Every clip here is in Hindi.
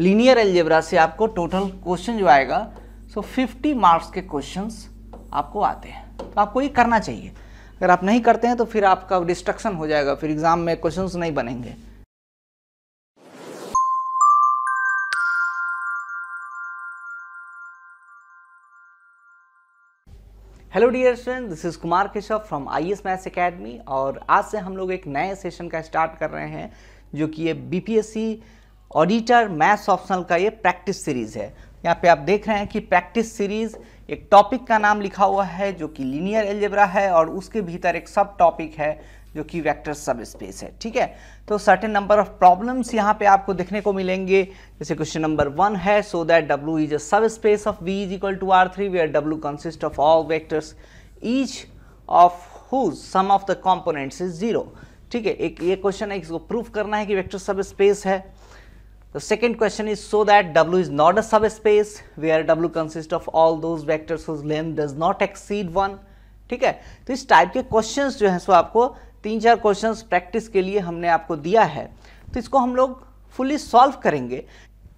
लीनियर एलजेब्रा से आपको टोटल क्वेश्चन जो आएगा सो फिफ्टी मार्क्स के क्वेश्चंस आपको आते हैं तो आपको ये करना चाहिए अगर आप नहीं करते हैं तो फिर आपका डिस्ट्रक्शन हो जाएगा फिर एग्ज़ाम में क्वेश्चंस नहीं बनेंगे hello dear student this is Kumar Keshav from I S maths academy और आज से हम लोग एक नए सेशन का स्टार्ट कर रहे हैं जो कि ये बीपीएससी ऑडिटर मैथ्स ऑप्शनल का ये प्रैक्टिस सीरीज है यहाँ पे आप देख रहे हैं कि प्रैक्टिस सीरीज एक टॉपिक का नाम लिखा हुआ है जो कि लीनियर एल्जेब्रा है और उसके भीतर एक सब टॉपिक है जो कि वेक्टर सब स्पेस है ठीक है तो सर्टेन नंबर ऑफ प्रॉब्लम्स यहाँ पे आपको देखने को मिलेंगे जैसे क्वेश्चन नंबर वन है so that W is a सब space of V is equal to R three we are W consist of all vectors each of whose sum of the components is zero ठीक है एक ये क्वेश्चन है इसको प्रूफ करना है कि वेक्टर सब स्पेस है The second question is so that W is not a subspace where W consists of all those vectors whose length does not exceed one. ठीक है तो इस टाइप के क्वेश्चंस जो हैं सो आपको तीन चार क्वेश्चंस प्रैक्टिस के लिए हमने आपको दिया है तो इसको हम लोग फुली सॉल्व करेंगे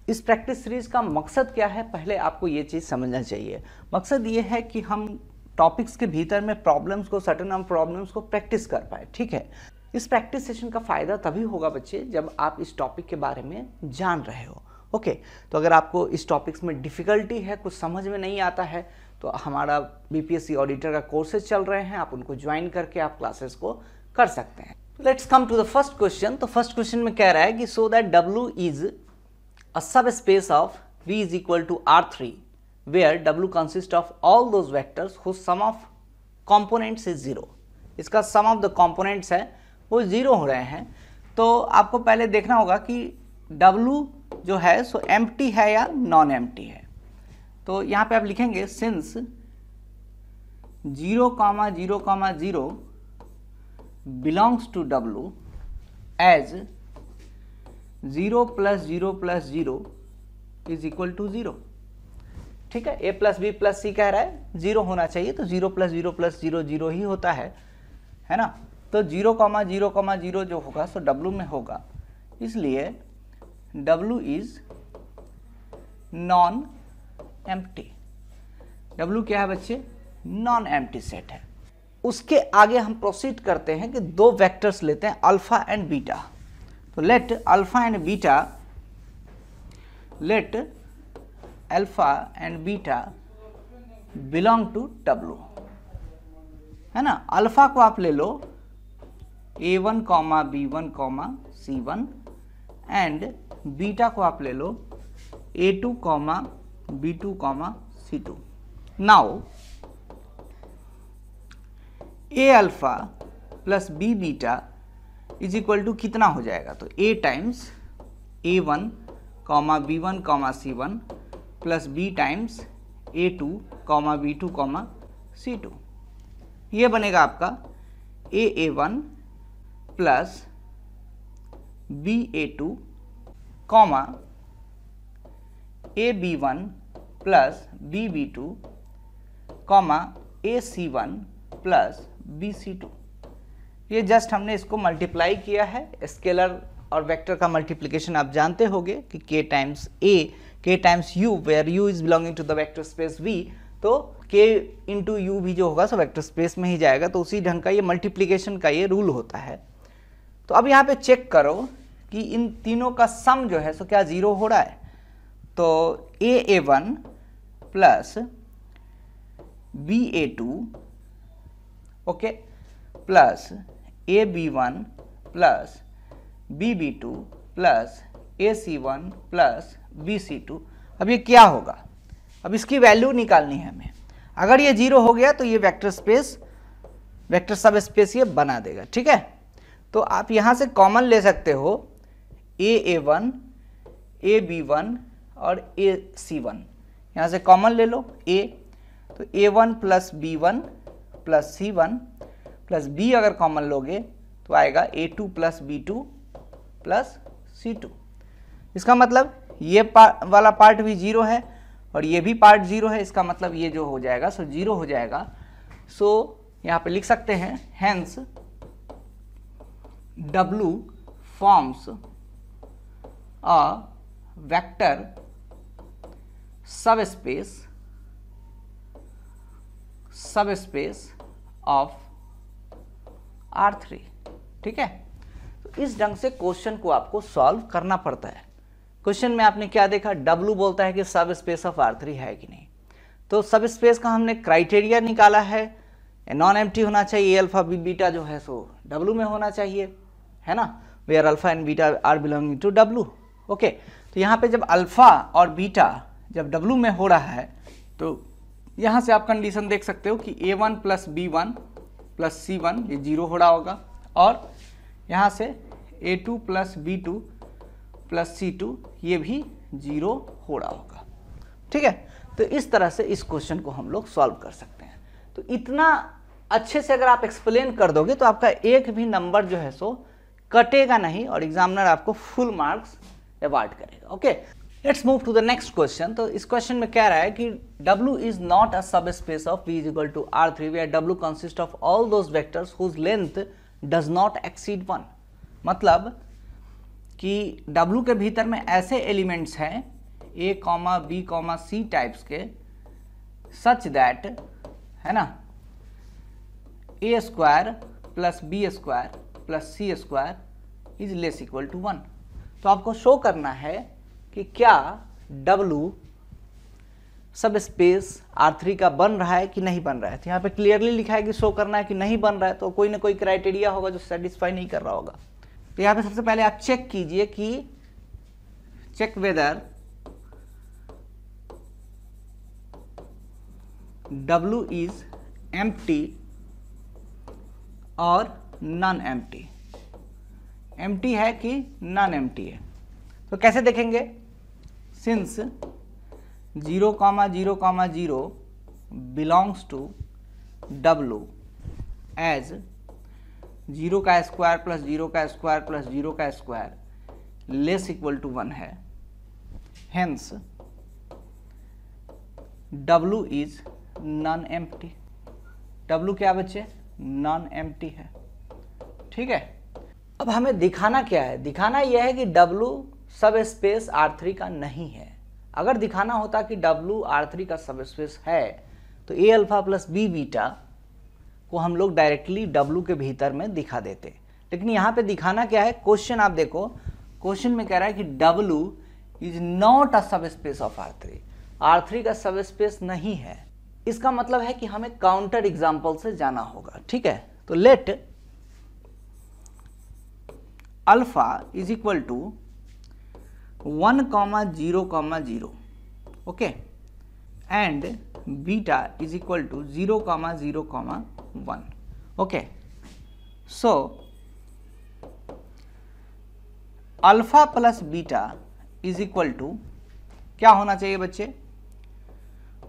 इस प्रैक्टिस सीरीज का मकसद क्या है पहले आपको ये चीज़ समझना चाहिए मकसद ये है कि हम टॉपिक्स के भीतर में प्रॉब्लम्स को सर्टन प्रॉब्लम्स को प्रैक्टिस कर पाए ठीक है इस प्रैक्टिस सेशन का फ़ायदा तभी होगा बच्चे जब आप इस टॉपिक के बारे में जान रहे हो ओके तो अगर आपको इस टॉपिक्स में डिफ़िकल्टी है कुछ समझ में नहीं आता है तो हमारा बीपीएससी ऑडिटर का कोर्सेज चल रहे हैं आप उनको ज्वाइन करके आप क्लासेस को कर सकते हैं let's come to the first question तो फर्स्ट क्वेश्चन में कह रहा है कि so that W is a सब space of V is equal to R three where W consist of all those vectors who sum of components is zero इसका सम ऑफ द कॉम्पोनेंट्स है वो ज़ीरो हो रहे हैं तो आपको पहले देखना होगा कि W जो है सो एम है या नॉन एम है तो यहाँ पे आप लिखेंगे since zero comma zero comma zero belongs to W as zero plus zero plus zero is equal to zero ठीक है a plus b plus c कह रहा है जीरो होना चाहिए तो zero plus zero plus zero zero ही होता है है ना तो zero comma zero comma zero जो होगा सो डब्लू में होगा इसलिए डब्लू इज नॉन टी डब्लू क्या है बच्चे नॉन टी सेट है उसके आगे हम प्रोसीड करते हैं कि दो वेक्टर्स लेते हैं अल्फा एंड बीटा तो let alpha and beta let alpha and beta belong to W है ना अल्फा को आप ले लो a one comma b one comma c one and beta को आप ले लो a two comma b two comma c two now a alpha plus B beta is equal to कितना हो जाएगा तो a times a one comma b one comma c one plus B times a two comma b two comma c two ये बनेगा आपका a a one plus b a two comma a b one plus b b two comma a c one plus b c two ये जस्ट हमने इसको मल्टीप्लाई किया है स्केलर और वेक्टर का मल्टीप्लिकेशन आप जानते होंगे कि k times a k times u where u is belonging to the vector space v तो k इंटू यू भी जो होगा सो वेक्टर स्पेस में ही जाएगा तो उसी ढंग का ये मल्टीप्लिकेशन का ये रूल होता है तो अब यहाँ पे चेक करो कि इन तीनों का सम जो है सो क्या ज़ीरो हो रहा है तो a a one plus b a two okay plus a b one plus b b two plus a c one plus b c two अब ये क्या होगा अब इसकी वैल्यू निकालनी है हमें अगर ये जीरो हो गया तो ये वेक्टर स्पेस वेक्टर सब स्पेस ये बना देगा ठीक है तो आप यहाँ से कॉमन ले सकते हो a a one a b one और ए सी वन यहाँ से कॉमन ले लो ए तो a one plus b one plus c one plus b अगर कॉमन लोगे तो आएगा a two plus b two plus c two इसका मतलब ये पार, वाला पार्ट भी जीरो है और ये भी पार्ट जीरो है इसका मतलब ये जो हो जाएगा सो जीरो हो जाएगा सो यहाँ पे लिख सकते हैं hence W forms a vector subspace subspace of R3 ठीक है तो इस ढंग से क्वेश्चन को आपको सॉल्व करना पड़ता है क्वेश्चन में आपने क्या देखा W बोलता है कि सब स्पेस ऑफ R3 है कि नहीं तो सब स्पेस का हमने क्राइटेरिया निकाला है नॉन एम्प्टी होना चाहिए अल्फा बी बीटा जो है सो W में होना चाहिए है ना where alpha and beta are belonging to W okay तो यहाँ पे जब अल्फ़ा और बीटा जब डब्लू में हो रहा है तो यहाँ से आप कंडीशन देख सकते हो कि a one plus b one plus c one ये जीरो हो रहा होगा और यहाँ से a two plus b two plus c two ये भी जीरो हो रहा होगा ठीक है तो इस तरह से इस क्वेश्चन को हम लोग सॉल्व कर सकते हैं तो इतना अच्छे से अगर आप एक्सप्लेन कर दोगे तो आपका एक भी नंबर जो है सो कटेगा नहीं और एग्जामिनर आपको फुल मार्क्स अवार्ड करेगा okay let's move to the next question तो इस क्वेश्चन में कह रहा है कि W इज नॉट अ सब space of V is equal to R three where W consist of all those vectors whose length does not exceed one मतलब कि W के भीतर में ऐसे एलिमेंट्स हैं a comma b comma c types के सच दैट है ना a square plus b square plus c square is less equal to one तो आपको शो करना है कि क्या W सब स्पेस R3 का बन रहा है कि नहीं बन रहा है तो यहाँ पे क्लियरली लिखा है कि शो करना है कि नहीं बन रहा है तो कोई ना कोई क्राइटेरिया होगा जो सेटिस्फाई नहीं कर रहा होगा तो यहाँ पे सबसे पहले आप चेक कीजिए कि check whether W is M और नॉन एम्प्टी एम्प्टी है कि नॉन एम्प्टी है तो कैसे देखेंगे since zero comma zero comma zero belongs to W as zero का स्क्वायर प्लस जीरो का स्क्वायर प्लस जीरो का square less equal to one है hence W is non empty W क्या बच्चे नॉन एम्प्टी है ठीक है अब हमें दिखाना क्या है दिखाना यह है कि W सब स्पेस आर थ्री का नहीं है अगर दिखाना होता कि W थ्री का सब स्पेस है तो A alpha plus B beta को हम लोग डायरेक्टली W के भीतर में दिखा देते लेकिन यहाँ पे दिखाना क्या है क्वेश्चन आप देखो क्वेश्चन में कह रहा है कि W इज नॉट अ सब space of R R three का सब स्पेस नहीं है इसका मतलब है कि हमें काउंटर एग्जाम्पल से जाना होगा ठीक है तो let alpha is equal to one comma zero comma zero okay and beta is equal to zero comma zero comma one okay so alpha plus beta is equal to क्या होना चाहिए बच्चे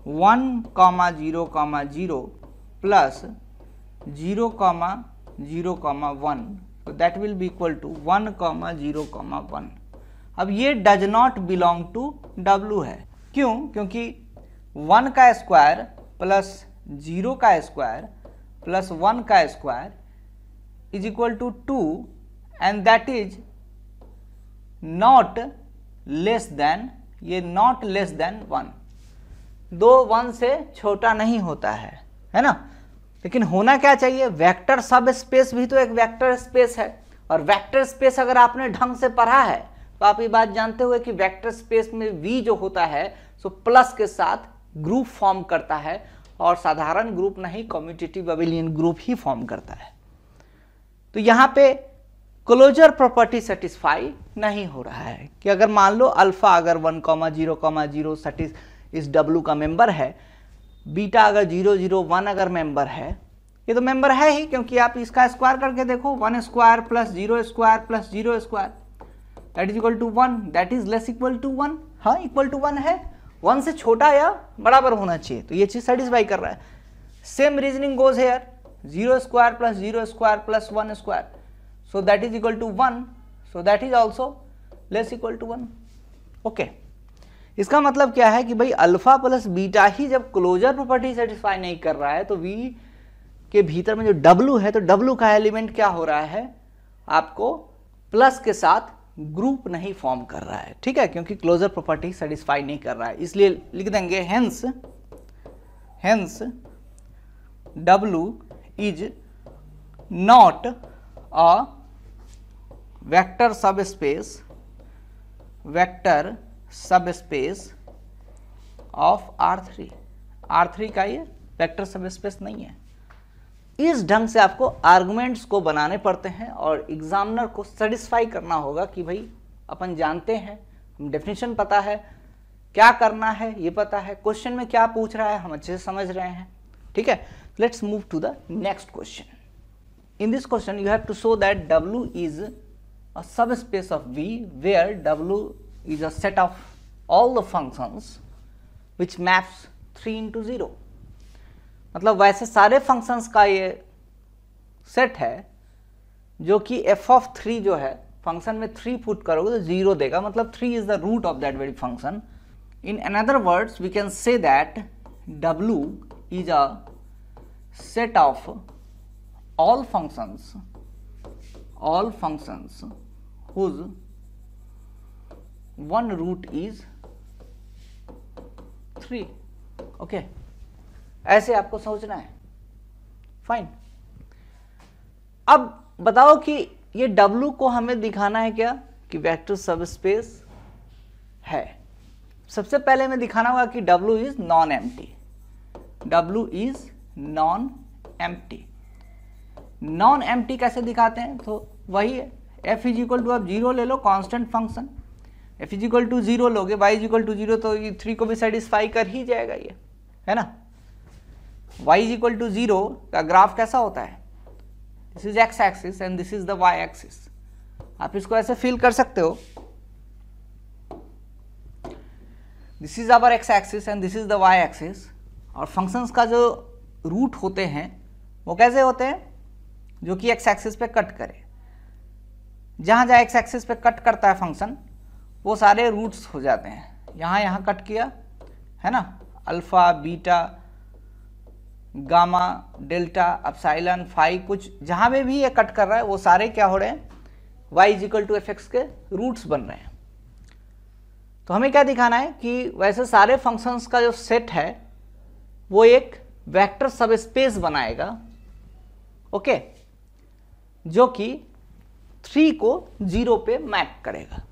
one comma zero comma zero plus zero comma zero comma one तो that will be equal to one comma zero comma one अब ये does not belong to W है क्यों क्योंकि वन का स्क्वायर प्लस जीरो का स्क्वायर प्लस वन का square is equal to two and that is not less than ये नॉट लेस देन वन दो वन से छोटा नहीं होता है है ना लेकिन होना क्या चाहिए वेक्टर सब स्पेस भी तो एक वेक्टर स्पेस है और वेक्टर स्पेस अगर आपने ढंग से पढ़ा है तो आप ये बात जानते हुए कि वेक्टर स्पेस में वी जो होता है सो प्लस के साथ ग्रुप फॉर्म करता है और साधारण ग्रुप नहीं कॉम्यूटेटिव अबिलियन ग्रुप ही फॉर्म करता है तो यहाँ पे क्लोजर प्रॉपर्टी सेटिस्फाई नहीं हो रहा है कि अगर मान लो अल्फा अगर one comma zero comma zero सटिस इस डब्लू का मेंबर है बीटा अगर जीरो जीरो वन अगर मेंबर है ये तो मेंबर है ही क्योंकि आप इसका स्क्वायर करके देखो one square plus zero square plus zero square that is equal to one that is less equal to one हाँ इक्वल टू वन है वन से छोटा या बराबर होना चाहिए तो ये चीज़ सेटिस्फाई कर रहा है same reasoning goes here zero square plus zero square plus one square so that is equal to one so that is also less equal to one okay इसका मतलब क्या है कि भाई अल्फा प्लस बीटा ही जब क्लोजर प्रॉपर्टी सेटिस्फाई नहीं कर रहा है तो वी के भीतर में जो डब्लू है तो डब्लू का एलिमेंट क्या हो रहा है आपको प्लस के साथ ग्रुप नहीं फॉर्म कर रहा है ठीक है क्योंकि क्लोजर प्रॉपर्टी सेटिस्फाई नहीं कर रहा है इसलिए लिख देंगे hence hence W is not a vector सब स्पेस वेक्टर सब space of R three R three का ये वेक्टर सब स्पेस नहीं है इस ढंग से आपको आर्गुमेंट्स को बनाने पड़ते हैं और एग्जामिनर को सेटिस्फाई करना होगा कि भाई अपन जानते हैं हम डेफिनेशन पता है क्या करना है ये पता है क्वेश्चन में क्या पूछ रहा है हम अच्छे से समझ रहे हैं ठीक है let's move to the next question in this question you have to show that W is a सब space of V where W is a set of all the functions which maps 3 into 0 मतलब वैसे सारे फंक्शंस का ये सेट है जो कि f ऑफ थ्री जो है फंक्शन में थ्री पुट करोगे तो जीरो देगा मतलब three is the root of that very function in another words we can say that w is a set of all functions all functions whose one root is three okay okay. ऐसे आपको सोचना है फाइन अब बताओ कि ये W को हमें दिखाना है क्या कि वेक्टर सब स्पेस है सबसे पहले हमें दिखाना होगा कि W is non empty W is non empty non empty कैसे दिखाते हैं तो वही है एफ इज इक्वल टू आप जीरो ले लो constant function F is equal to zero लोगे वाई इजिकल टू जीरो तो ये थ्री को भी सेटिस्फाई कर ही जाएगा ये है ना वाई इजिकल टू जीरो का ग्राफ कैसा होता है this is X axis and this is the Y axis आप इसको ऐसे फील कर सकते हो this is our X axis and this is the Y axis और फंक्शंस का जो रूट होते हैं वो कैसे होते हैं जो कि एक्स एक्सिस पे कट करे जहाँ जहाँ एक्स एक्सिस पे कट करता है फंक्शन वो सारे रूट्स हो जाते हैं यहाँ यहाँ कट किया है ना alpha beta gamma delta upsilon phi कुछ जहाँ पे भी ये कट कर रहा है वो सारे क्या हो रहे हैं Y is equal to F X के रूट्स बन रहे हैं तो हमें क्या दिखाना है कि वैसे सारे फंक्शंस का जो सेट है वो एक वेक्टर सब स्पेस बनाएगा ओके जो कि थ्री को जीरो पे मैप करेगा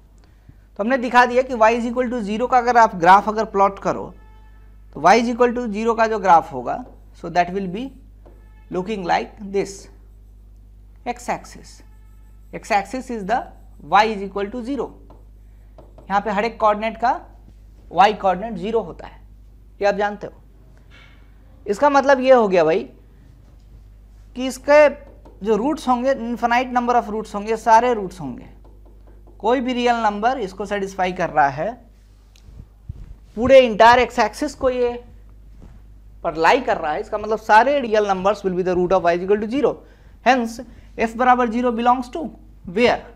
तो हमने दिखा दिया कि y is equal to zero का अगर आप ग्राफ अगर प्लॉट करो तो y is equal to zero का जो ग्राफ होगा so that will be looking like this X axis X axis is the y is equal to zero यहाँ पे हर एक कॉर्डिनेट का y कॉर्डिनेट जीरो होता है ये आप जानते हो इसका मतलब ये हो गया भाई कि इसके जो रूट्स होंगे इन्फाइट नंबर ऑफ रूट्स होंगे सारे रूट्स होंगे कोई भी रियल नंबर इसको सेटिस्फाई कर रहा है पूरे इंटायर एक्स एक्सिस को ये पर लाई कर रहा है इसका मतलब सारे real numbers will be the root of Y is equal to zero hence F बराबर zero belongs to where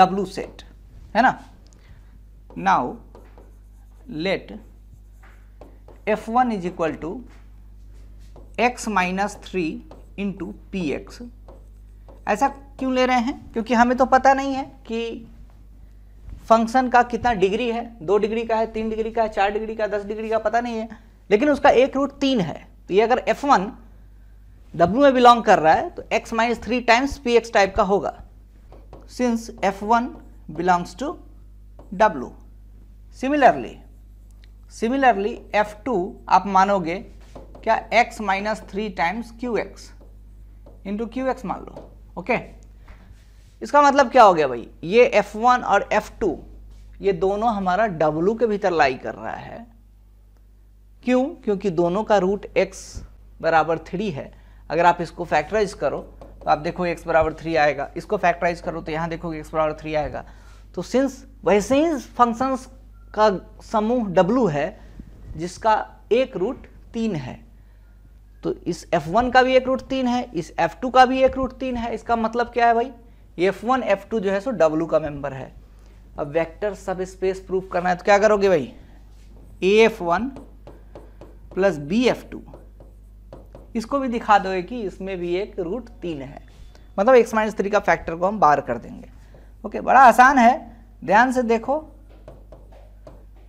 W set है ना now let F one is equal to X minus three into P X ऐसा क्यों ले रहे हैं क्योंकि हमें तो पता नहीं है कि फंक्शन का कितना डिग्री है दो डिग्री का है तीन डिग्री का है चार डिग्री का दस डिग्री का पता नहीं है लेकिन उसका एक रूट तीन है तो ये अगर एफ वन डब्ल्यू में बिलोंग कर रहा है तो X minus three times P X type का होगा since F one belongs to W similarly similarly F two आप मानोगे क्या X minus three times Q X into Q X मान लो ओके इसका मतलब क्या हो गया भाई ये F1 और F2 ये दोनों हमारा W के भीतर लाई कर रहा है क्यों क्योंकि दोनों का रूट x बराबर थ्री है अगर आप इसको फैक्टराइज करो तो आप देखो x बराबर थ्री आएगा इसको फैक्टराइज करो तो यहाँ देखोगे x बराबर थ्री आएगा तो सिंस वैसे ही फंक्शंस का समूह w है जिसका एक रूट तीन है तो इस F1 का भी एक रूट तीन है इस F2 का भी एक रूट तीन है इसका मतलब क्या है भाई F1 F2 जो है सो W का मेंबर है अब वेक्टर सब स्पेस प्रूफ करना है तो क्या करोगे भाई A F one plus B F two इसको भी दिखा दोगे कि इसमें भी एक रूट तीन है मतलब एक्स माइनस थ्री का फैक्टर को हम बार कर देंगे ओके बड़ा आसान है ध्यान से देखो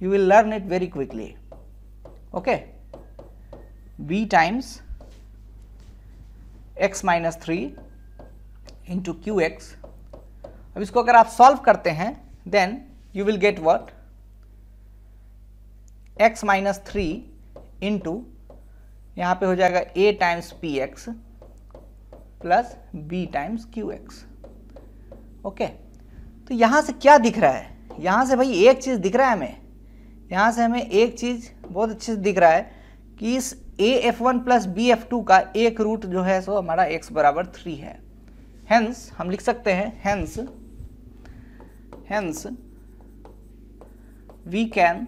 you will learn it very quickly okay b times x minus three into Q X अब इसको अगर आप सॉल्व करते हैं then you will get what x minus three into यहाँ पे हो जाएगा a times P X plus B times Q X okay तो यहाँ से क्या दिख रहा है यहाँ से भाई एक चीज़ दिख रहा है हमें यहाँ से हमें एक चीज़ बहुत अच्छे से दिख रहा है कि इस A F one plus B F two का एक रूट जो है सो हमारा एक्स बराबर थ्री है हेंस हम लिख सकते हैं hence hence we can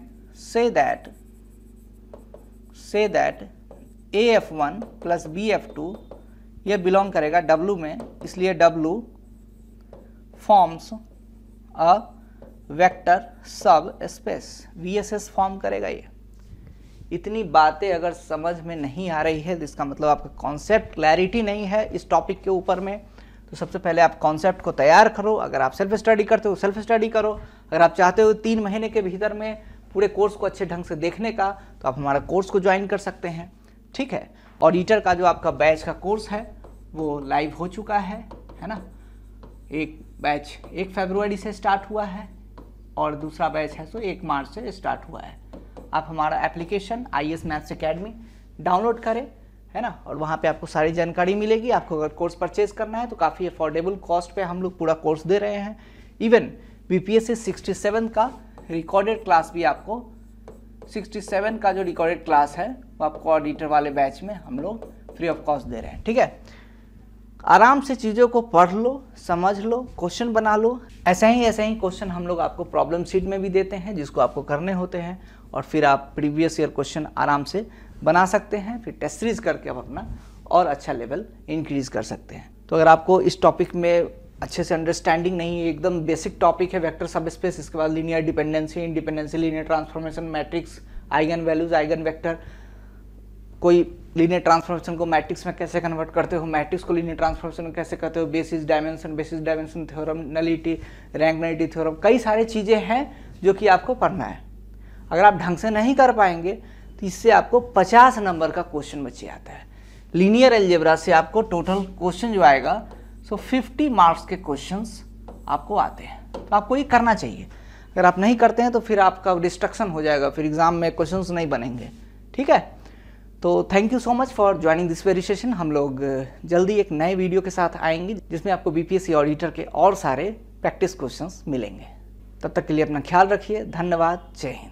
say that say that A F one plus B F two ये बिलोंग करेगा डब्लू में इसलिए डब्लू फॉर्म्स अ वेक्टर सब subspace V S S form करेगा ये इतनी बातें अगर समझ में नहीं आ रही है जिसका तो इसका मतलब आपका कॉन्सेप्ट क्लैरिटी नहीं है इस टॉपिक के ऊपर में तो सबसे पहले आप कॉन्सेप्ट को तैयार करो अगर आप सेल्फ स्टडी करते हो सेल्फ स्टडी करो अगर आप चाहते हो तीन महीने के भीतर में पूरे कोर्स को अच्छे ढंग से देखने का तो आप हमारा कोर्स को ज्वाइन कर सकते हैं ठीक है ऑडिटर का जो आपका बैच का कोर्स है वो लाइव हो चुका है है ना एक बैच एक फरवरी से स्टार्ट हुआ है और दूसरा बैच है सो एक मार्च से स्टार्ट हुआ है आप हमारा application I S maths academy download करें है ना और वहाँ पे आपको सारी जानकारी मिलेगी आपको अगर कोर्स परचेज करना है तो काफ़ी अफोर्डेबल कॉस्ट पे हम लोग पूरा कोर्स दे रहे हैं even B P S C sixty seven का रिकॉर्डेड क्लास भी आपको सिक्सटी सेवन का जो रिकॉर्डेड क्लास है वो आपको ऑडिटर वाले बैच में हम लोग फ्री ऑफ कॉस्ट दे रहे हैं ठीक है आराम से चीज़ों को पढ़ लो समझ लो क्वेश्चन बना लो ऐसे ही ऐसे ही क्वेश्चन हम लोग आपको प्रॉब्लम सीट में भी देते हैं जिसको आपको करने होते हैं और फिर आप प्रीवियस ईयर क्वेश्चन आराम से बना सकते हैं फिर टेस्ट सीरीज करके आप अपना और अच्छा लेवल इंक्रीज कर सकते हैं तो अगर आपको इस टॉपिक में अच्छे से अंडरस्टैंडिंग नहीं है एकदम बेसिक टॉपिक है वेक्टर सब स्पेस इसके बाद linear dependency independency linear transformation matrix eigenvalues eigenvector कोई लीनियर ट्रांसफॉर्मेशन को मैट्रिक्स में कैसे कन्वर्ट करते हो मैट्रिक्स को लीनियर ट्रांसफॉर्मेशन में कैसे करते हो basis dimension basis dimension theorem nullity rank nullity theorem कई सारी चीज़ें हैं जो कि आपको पढ़ना है अगर आप ढंग से नहीं कर पाएंगे तो इससे आपको 50 नंबर का क्वेश्चन बचे आता है लीनियर एल्जेब्रा से आपको टोटल क्वेश्चन जो आएगा सो 50 मार्क्स के क्वेश्चंस आपको आते हैं तो आपको ये करना चाहिए अगर आप नहीं करते हैं तो फिर आपका डिस्ट्रक्शन हो जाएगा फिर एग्ज़ाम में क्वेश्चंस नहीं बनेंगे ठीक है तो thank you so much for joining this very session हम लोग uh, जल्दी एक नए वीडियो के साथ आएंगे जिसमें आपको बीपीएससी ऑडिटर के और सारे प्रैक्टिस क्वेश्चंस मिलेंगे तब तक के लिए अपना ख्याल रखिए धन्यवाद जय हिंद